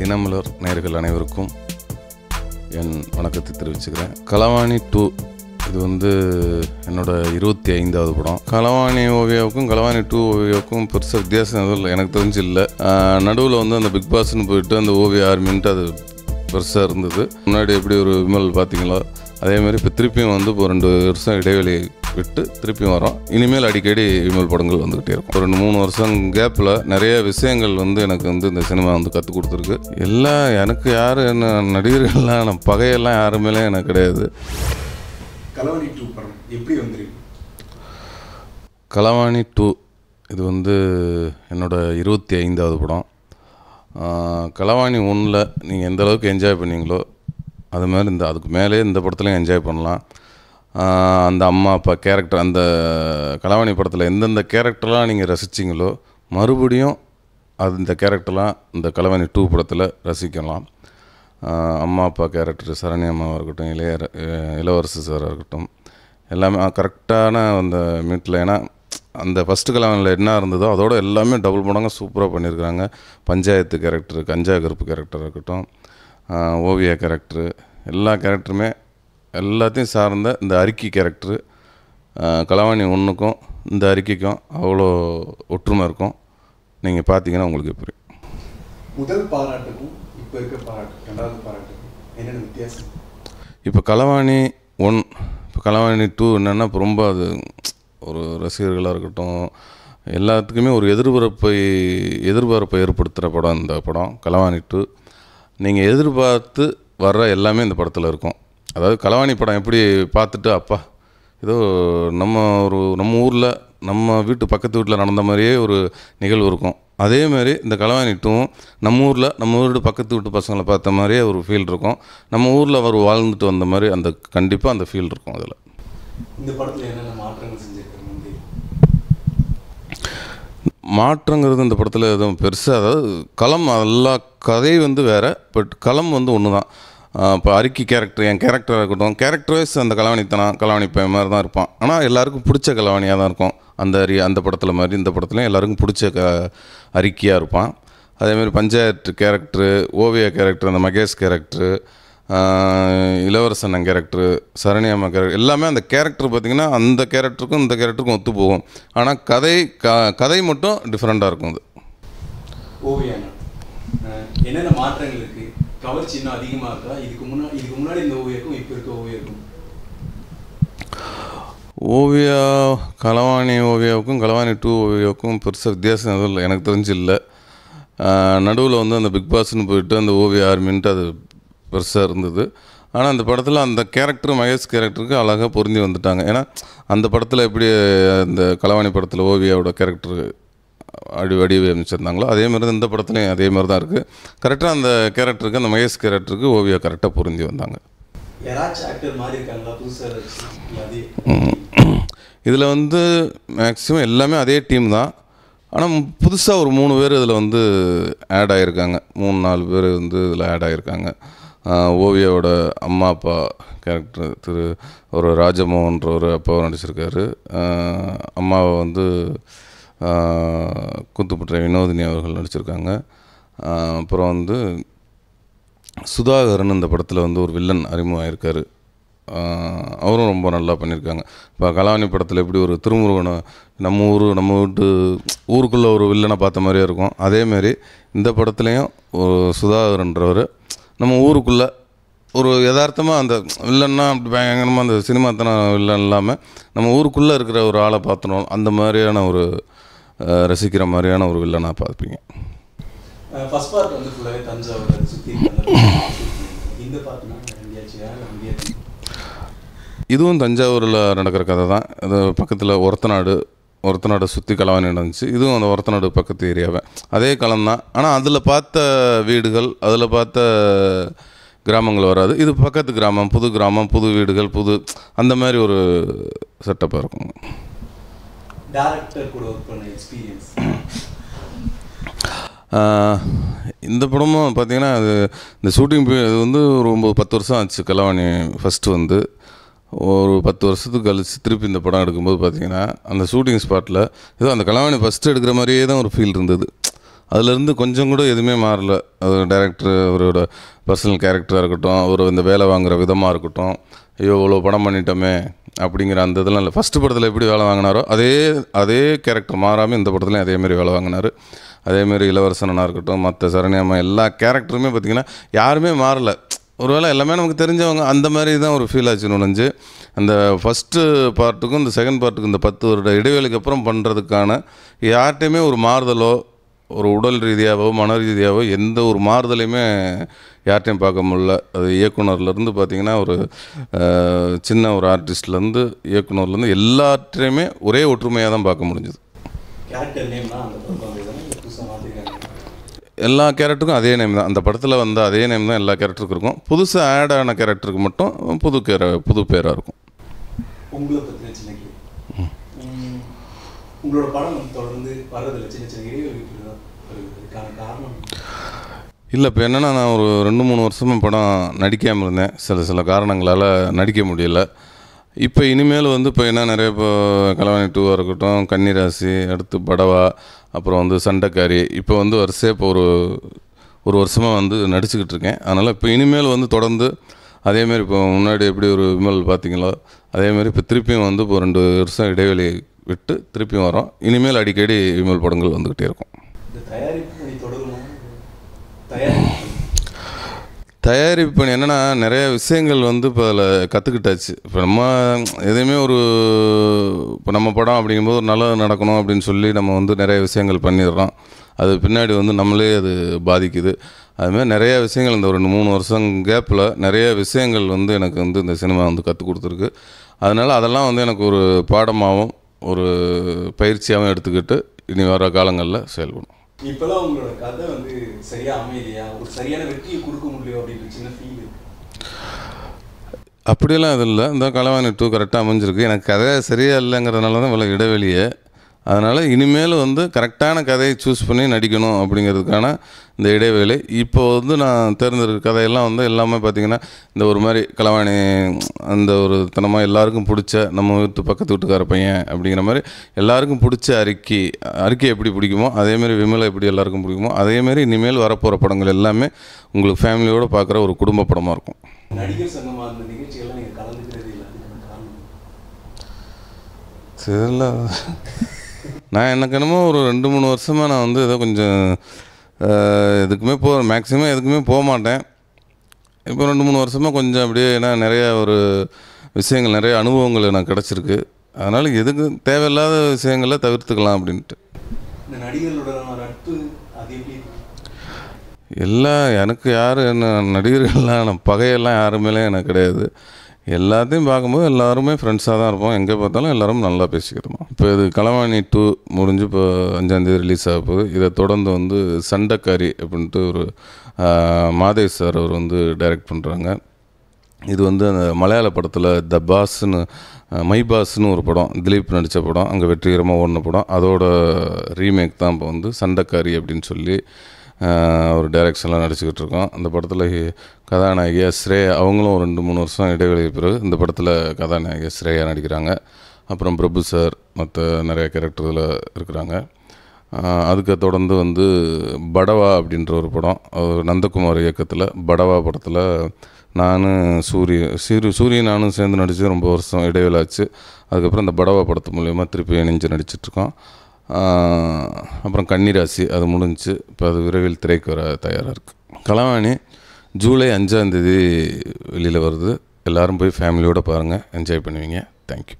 தினமலர் நேர்கள் அனைவருக்கும் என் வணக்கத்தை தெரிவிச்சுக்கிறேன் கலவாணி டூ இது வந்து என்னோடய இருபத்தி ஐந்தாவது படம் கலவாணி ஓவியாவுக்கும் கலவாணி டூ ஓவியாவுக்கும் பெருசாக வித்தியாசம் எதுவும் இல்லை எனக்கு தெரிஞ்சு இல்லை நடுவில் வந்து அந்த பிக் பாஸ்ன்னு போயிட்டு அந்த ஓவியா ஆர்மின்ட்டு அது பெருசாக இருந்தது முன்னாடி எப்படி ஒரு விமல் பார்த்தீங்களோ அதேமாதிரி இப்போ திருப்பியும் வந்து இப்போ ரெண்டு வருஷம் இடைவெளி விட்டு திருப்பியும் வரோம் இனிமேல் அடிக்கடி இனிமேல் படங்கள் வந்துக்கிட்டே இருக்கும் ஒரு மூணு வருஷம் கேப்பில் நிறைய விஷயங்கள் வந்து எனக்கு வந்து இந்த சினிமா வந்து கற்றுக் கொடுத்துருக்கு எல்லாம் எனக்கு யார் என்ன நடிகர்கள்லாம் நான் பகையெல்லாம் யாருமேலாம் எனக்கு கிடையாது கலவாணி டூ படம் எப்படி வந்துருக்கு கலவாணி டூ இது வந்து என்னோடய இருபத்தி ஐந்தாவது படம் கலவாணி ஒன்றில் நீங்கள் எந்த அளவுக்கு என்ஜாய் பண்ணீங்களோ அது மாதிரி இந்த அதுக்கு மேலே இந்த படத்துலையும் என்ஜாய் பண்ணலாம் அந்த அம்மா அப்பா கேரக்டர் அந்த கலாவணி படத்தில் எந்தெந்த கேரக்டர்லாம் நீங்கள் ரசிச்சிங்களோ மறுபடியும் அது இந்த கேரக்டர்லாம் இந்த கலவாணி டூ படத்தில் ரசிக்கலாம் அம்மா அப்பா கேரக்டர் சரணி அம்மாவாக இருக்கட்டும் இளைய இளவரசு சாராக இருக்கட்டும் எல்லாமே கரெக்டான அந்த மீட்டில் ஏன்னா அந்த ஃபஸ்ட்டு கலவனில் என்ன இருந்ததோ அதோட எல்லாமே டபுள் மடங்காக சூப்பராக பண்ணியிருக்கிறாங்க பஞ்சாயத்து கேரக்டர் கஞ்சா கருப்பு கேரக்டர் இருக்கட்டும் ஓவியா கேரக்டரு எல்லா கேரக்டருமே எல்லாத்தையும் சார்ந்த இந்த அறிக்கை கேரக்டரு கலாவாணி ஒன்றுக்கும் இந்த அறிக்கைக்கும் அவ்வளோ ஒற்றுமை இருக்கும் நீங்கள் பார்த்தீங்கன்னா உங்களுக்கு புரியும் முதல் பாராட்டுக்கும் இப்போ இருக்க பாராட்டு ரெண்டாவது பாராட்டுக்கும் என்னென்ன வித்தியாசம் இப்போ கலவாணி ஒன் இப்போ கலவாணி டூ என்னென்னா ரொம்ப அது ஒரு ரசிகர்களாக இருக்கட்டும் எல்லாத்துக்குமே ஒரு எதிர்பார்ப்பை எதிர்பார்ப்பை ஏற்படுத்துகிற படம் இந்த படம் கலவாணி டூ நீங்கள் எதிர்பார்த்து வர்ற எல்லாமே இந்த படத்தில் இருக்கும் அதாவது கலவாணி படம் எப்படி பார்த்துட்டு அப்பா ஏதோ நம்ம ஒரு நம்ம ஊரில் நம்ம வீட்டு பக்கத்து வீட்டில் நடந்த மாதிரியே ஒரு நிகழ்வு இருக்கும் அதேமாரி இந்த களவாணி டூவும் நம்ம ஊரில் நம்ம ஊரோட பக்கத்து வீட்டு பசங்களை பார்த்த மாதிரியே ஒரு ஃபீல் இருக்கும் நம்ம ஊரில் அவர் வாழ்ந்துட்டு வந்த மாதிரி அந்த கண்டிப்பாக அந்த ஃபீல் இருக்கும் அதில் இந்த படத்தில் என்னென்ன மாற்றங்கிறது இந்த படத்தில் எதுவும் பெருசாக அதாவது களம் எல்லா கதை வந்து வேறு பட் களம் வந்து ஒன்று தான் இப்போ அறிக்கை கேரக்டர் என் கேரக்டராக இருக்கட்டும் கேரக்டர் வைஸ் அந்த கலாவணித்தனம் கலவணி மாதிரி தான் இருப்பான் ஆனால் எல்லாருக்கும் பிடிச்ச கலவணியாக தான் இருக்கும் அந்த அரி அந்த படத்தில் மாதிரி இந்த படத்துலையும் எல்லாருக்கும் பிடிச்ச க அறிக்கையாக இருப்பான் அதேமாதிரி பஞ்சாயத்து கேரக்டரு ஓவியா கேரக்டர் அந்த மகேஷ் கேரக்டரு இளவரசன் கேரக்டரு சரணி அம்மா கேரக்டர் எல்லாமே அந்த கேரக்டர் பார்த்திங்கன்னா அந்த கேரக்டருக்கும் இந்த கேரக்டருக்கும் ஒத்து போகும் ஆனால் கதை க கதை மட்டும் டிஃப்ரெண்ட்டாக இருக்கும் அது ஓவியா என்னென்ன மாற்றங்கள் கவர்ச்சி இன்னும் அதிகமாக இருக்கா இதுக்கு முன்னா இதுக்கு முன்னாடி இந்த ஓவியருக்கும் இப்போ இருக்க ஓவியருக்கும் ஓவியா கலவாணி ஓவியாவுக்கும் கலவாணி டூ ஓவியாவுக்கும் பெருசாக வித்தியாசம் எதுவும் இல்லை எனக்கு தெரிஞ்சு இல்லை நடுவில் வந்து அந்த பிக் பாஸ்னு போயிட்டு அந்த ஓவியா ஆர்மின்ட்டு அது பெருசாக இருந்தது ஆனால் அந்த படத்தில் அந்த கேரக்டர் மகேஷ் கேரக்டருக்கு அழகாக பொருந்தி வந்துட்டாங்க ஏன்னா அந்த படத்தில் எப்படி அந்த கலவாணி படத்தில் ஓவியாவோட கேரக்டர் அடி வடிவமைச்சிருந்தாங்களோ அமைச்சிருந்தாங்களோ அதே மாதிரி இந்த படத்துலையும் அதே மாதிரி தான் இருக்குது கரெக்டாக அந்த கேரக்டருக்கு அந்த மகேஷ் கேரக்டருக்கு ஓவியா கரெக்டாக புரிஞ்சு வந்தாங்க இதில் வந்து மேக்ஸிமம் எல்லாமே அதே டீம் தான் ஆனால் புதுசாக ஒரு மூணு பேர் இதில் வந்து ஆட் ஆகியிருக்காங்க மூணு நாலு பேர் வந்து இதில் ஆட் ஆகியிருக்காங்க ஓவியாவோட அம்மா அப்பா கேரக்டர் திரு ஒரு ராஜமோகன்றவர் அப்பாவும் நடிச்சிருக்காரு அம்மாவை வந்து குத்துப்பட்ட வினோதினி அவர்கள் நடிச்சிருக்காங்க அப்புறம் வந்து சுதாகரன் இந்த படத்தில் வந்து ஒரு வில்லன் அறிமுகமாயிருக்காரு அவரும் ரொம்ப நல்லா பண்ணியிருக்காங்க இப்போ கலாவணி படத்தில் எப்படி ஒரு திருமுருகனை நம்ம ஊர் நம்ம வீட்டு ஊருக்குள்ளே ஒரு வில்லனை பார்த்த மாதிரியே இருக்கும் அதேமாரி இந்த படத்துலேயும் ஒரு சுதாகரன்றவர் நம்ம ஊருக்குள்ளே ஒரு யதார்த்தமாக அந்த வில்லன்னா அப்படி பயங்கரமாக அந்த சினிமாத்தன வில்லன் இல்லாமல் நம்ம ஊருக்குள்ளே இருக்கிற ஒரு ஆளை பார்த்தணும் அந்த மாதிரியான ஒரு ரசிக்கிற மாதிரியான ஒரு வில்லனாக பார்ப்பீங்க இதுவும் தஞ்சாவூரில் நடக்கிற கதை தான் இது பக்கத்தில் ஒரத்தநாடு நாடு சுற்றி கலவாணி நடந்துச்சு இதுவும் அந்த ஒரத்தநாடு பக்கத்து ஏரியாவை அதே களம் தான் ஆனால் அதில் பார்த்த வீடுகள் அதில் பார்த்த கிராமங்கள் வராது இது பக்கத்து கிராமம் புது கிராமம் புது வீடுகள் புது அந்த மாதிரி ஒரு செட்டப்பாக இருக்குங்க டேரக்டர் கூட ஒர்க் பண்ண எக்ஸ்பீரியன்ஸ் இந்த படமும் பார்த்திங்கன்னா அது இந்த ஷூட்டிங் இது வந்து ஒரு ஒம்பது பத்து வருஷம் ஆச்சு கலாவாணி ஃபஸ்ட்டு வந்து ஒரு பத்து வருஷத்துக்கு கழித்து திருப்பி இந்த படம் எடுக்கும்போது பார்த்திங்கன்னா அந்த ஷூட்டிங் ஸ்பாட்டில் ஏதோ அந்த கலாவாணி ஃபஸ்ட்டு எடுக்கிற மாதிரியே தான் ஒரு ஃபீல் இருந்தது அதுலேருந்து கொஞ்சம் கூட எதுவுமே மாறல அது டேரக்டர் அவரோட பர்சனல் கேரக்டராக இருக்கட்டும் அவர் இந்த வேலை வாங்குகிற விதமாக இருக்கட்டும் ஐயோ இவ்வளோ படம் பண்ணிட்டோமே அப்படிங்கிற அந்த இதெல்லாம் இல்லை ஃபஸ்ட்டு படத்தில் எப்படி வேலை வாங்கினாரோ அதே அதே கேரக்டர் மாறாமல் இந்த படத்துலையும் அதேமாரி வேலை வாங்கினார் அதேமாரி இளவரசனாக இருக்கட்டும் மற்ற சரணியம்மா எல்லா கேரக்டருமே பார்த்திங்கன்னா யாருமே மாறலை ஒருவேளை எல்லாமே நமக்கு தெரிஞ்சவங்க அந்த மாதிரி தான் ஒரு ஃபீல் ஆச்சு நுழைஞ்சு அந்த ஃபஸ்ட்டு பார்ட்டுக்கும் இந்த செகண்ட் பார்ட்டுக்கும் இந்த பத்து வருட இடைவேளைக்கு அப்புறம் பண்ணுறதுக்கான யார்கிட்டையுமே ஒரு மாறுதலோ ஒரு உடல் ரீதியாகவோ மன ரீதியாகவோ எந்த ஒரு மாறுதலையுமே யார்ட்டையும் பார்க்க முடில அது இயக்குனர்லேருந்து பார்த்திங்கன்னா ஒரு சின்ன ஒரு ஆர்டிஸ்ட்லேருந்து இயக்குனர்லேருந்து எல்லாற்றையுமே ஒரே ஒற்றுமையாக தான் பார்க்க முடிஞ்சுது எல்லா கேரக்டருக்கும் அதே நேம் தான் அந்த படத்தில் வந்த அதே நேம் தான் எல்லா கேரக்டருக்கும் இருக்கும் புதுசாக ஆட் ஆன கேரக்டருக்கு மட்டும் புது கேர புது பேராக இருக்கும் உங்களோட படம் தொடர்ந்து வர்றதில் சின்ன சின்ன இடைவெளி இல்லை இப்போ என்னென்னா நான் ஒரு ரெண்டு மூணு வருஷமாக படம் நடிக்காமல் இருந்தேன் சில சில காரணங்களால் நடிக்க முடியல இப்போ இனிமேல் வந்து இப்போ என்ன நிறைய இப்போ கலவாணி டூவாக இருக்கட்டும் கன்னிராசி அடுத்து படவா அப்புறம் வந்து சண்டைக்காரி இப்போ வந்து வரிசையாக இப்போ ஒரு ஒரு வருஷமாக வந்து நடிச்சுக்கிட்டு இருக்கேன் அதனால் இப்போ இனிமேல் வந்து தொடர்ந்து அதேமாரி இப்போ முன்னாடி எப்படி ஒரு விமல் பார்த்திங்களோ அதேமாரி இப்போ திருப்பியும் வந்து இப்போ ரெண்டு வருஷம் இடைவெளி விட்டு திருப்பியும் வரோம் இனிமேல் அடிக்கடி விமல் படங்கள் வந்துக்கிட்டே இருக்கும் இந்த தயாரிப்பு தயாரிப்பு என்னென்னா நிறைய விஷயங்கள் வந்து இப்போ அதில் கற்றுக்கிட்டாச்சு இப்போ நம்ம எதையுமே ஒரு இப்போ நம்ம படம் அப்படிங்கும்போது ஒரு நல்லது நடக்கணும் அப்படின்னு சொல்லி நம்ம வந்து நிறைய விஷயங்கள் பண்ணிடுறோம் அது பின்னாடி வந்து நம்மளே அது பாதிக்குது அதுமாதிரி நிறைய விஷயங்கள் இந்த ரெண்டு மூணு வருஷம் கேப்பில் நிறைய விஷயங்கள் வந்து எனக்கு வந்து இந்த சினிமா வந்து கற்றுக் கொடுத்துருக்கு அதனால் அதெல்லாம் வந்து எனக்கு ஒரு பாடமாகவும் ஒரு பயிற்சியாகவும் எடுத்துக்கிட்டு இனி வர காலங்களில் செயல்படும் இப்போலாம் உங்களோட கதை வந்து சரியா ஒரு சரியான வெற்றியை கொடுக்க முடியும் அப்படின்ற சின்ன ஃபீல் அப்படியெல்லாம் இது இல்லை இந்த கலவாணி டூ கரெக்டாக அமைஞ்சிருக்கு எனக்கு கதை சரியாக இல்லைங்கிறதுனால தான் இவ்வளோ இடைவெளியே அதனால் இனிமேல் வந்து கரெக்டான கதையை சூஸ் பண்ணி நடிக்கணும் அப்படிங்கிறதுக்கான இந்த இடைவேளை இப்போ வந்து நான் தேர்ந்தெடுக்கிற கதையெல்லாம் வந்து எல்லாமே பார்த்திங்கன்னா இந்த ஒரு மாதிரி கலவாணி அந்த ஒரு தனமாக எல்லாருக்கும் பிடிச்ச நம்ம வீட்டு பக்கத்து வீட்டுக்கார பையன் அப்படிங்கிற மாதிரி எல்லாருக்கும் பிடிச்ச அறிக்கை அறிக்கை எப்படி பிடிக்குமோ அதேமாரி விமலை எப்படி எல்லாருக்கும் பிடிக்குமோ அதேமாரி இனிமேல் வரப்போகிற படங்கள் எல்லாமே உங்களுக்கு ஃபேமிலியோடு பார்க்குற ஒரு குடும்ப படமாக இருக்கும் நடிகர் சங்கமாக நீங்கள் கலந்துக்கிறது இல்லை தெரியல நான் எனக்கு என்னமோ ஒரு ரெண்டு மூணு வருஷமாக நான் வந்து ஏதோ கொஞ்சம் எதுக்குமே போ மேக்ஸிமம் எதுக்குமே போக மாட்டேன் இப்போ ரெண்டு மூணு வருஷமாக கொஞ்சம் அப்படியே ஏன்னா நிறையா ஒரு விஷயங்கள் நிறைய அனுபவங்கள் எனக்கு கிடச்சிருக்கு அதனால் எதுக்கு தேவையில்லாத விஷயங்களை தவிர்த்துக்கலாம் அப்படின்ட்டு எல்லாம் எனக்கு யார் என்ன நடிகர்கள்லாம் பகையெல்லாம் யாருமேலாம் எனக்கு கிடையாது எல்லாத்தையும் பார்க்கும்போது எல்லாருமே ஃப்ரெண்ட்ஸாக தான் இருப்போம் எங்கே பார்த்தாலும் எல்லாரும் நல்லா பேசிக்கிறோம் இப்போ இது களவாணி டூ முடிஞ்சு இப்போ அஞ்சாந்தேதி ரிலீஸ் ஆக போகுது இதை தொடர்ந்து வந்து சண்டைக்காரி அப்படின்ட்டு ஒரு மாதேஷ் சார் அவர் வந்து டைரக்ட் பண்ணுறாங்க இது வந்து அந்த மலையாள படத்தில் த பாஸ்னு மை பாஸ்னு ஒரு படம் திலீப் நடித்த படம் அங்கே வெற்றிகரமாக ஓடின படம் அதோட ரீமேக் தான் இப்போ வந்து சண்டைக்காரி அப்படின்னு சொல்லி ஒரு டைரக்ஷன்லாம் நடிச்சுக்கிட்டு இருக்கோம் அந்த படத்தில் கதாநாயகியாக ஸ்ரேயா அவங்களும் ரெண்டு மூணு வருஷம் இடைவெளி பிறகு இந்த படத்தில் கதாநாயகி ஸ்ரேயா நடிக்கிறாங்க அப்புறம் பிரபு சார் மற்ற நிறைய கேரக்டரில் இருக்கிறாங்க அதுக்கு தொடர்ந்து வந்து படவா அப்படின்ற ஒரு படம் நந்தகுமார் இயக்கத்தில் படவா படத்தில் நானும் சூரிய சீரு சூரிய நானும் சேர்ந்து நடித்து ரொம்ப வருஷம் இடைவெளாச்சு அதுக்கப்புறம் இந்த படவா படத்து மூலயமா திருப்பி இணைஞ்சு நடிச்சிட்ருக்கோம் அப்புறம் கன்னிராசி அது முடிஞ்சு இப்போ அது விரைவில் திரைக்கு வர தயாராக இருக்குது கலாவாணி ஜூலை அஞ்சாந்தேதி வெளியில் வருது எல்லோரும் போய் ஃபேமிலியோடு பாருங்கள் என்ஜாய் பண்ணுவீங்க தேங்க்யூ